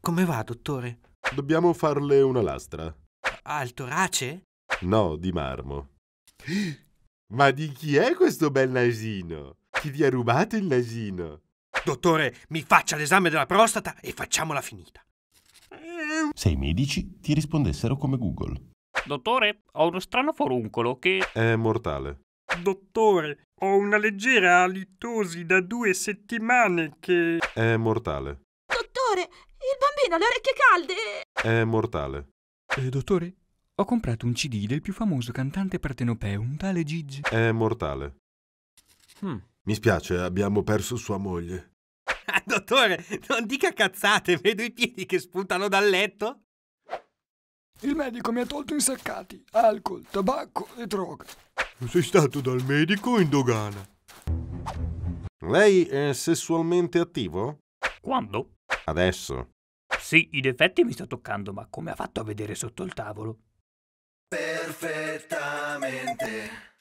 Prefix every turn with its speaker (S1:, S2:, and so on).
S1: Come va, dottore? Dobbiamo farle una lastra. Ha il torace? No, di marmo. Ma di chi è questo bel nasino? Chi vi ha rubato il nasino? Dottore, mi faccia l'esame della prostata e facciamola finita. Se i medici ti rispondessero come Google. Dottore, ho uno strano foruncolo che... È mortale. Dottore, ho una leggera alitosi da due settimane che... È mortale dottore, il bambino ha le orecchie calde! È mortale. Eh, dottore, ho comprato un CD del più famoso cantante partenopeo, un tale Gigi. È mortale. Hmm. Mi spiace, abbiamo perso sua moglie. Ah, dottore, non dica cazzate, vedo i piedi che sputano dal letto. Il medico mi ha tolto i saccati, alcol, tabacco e droga. Sei stato dal medico in dogana. Lei è sessualmente attivo? Quando? Adesso? Sì, in effetti mi sta toccando, ma come ha fatto a vedere sotto il tavolo? Perfettamente.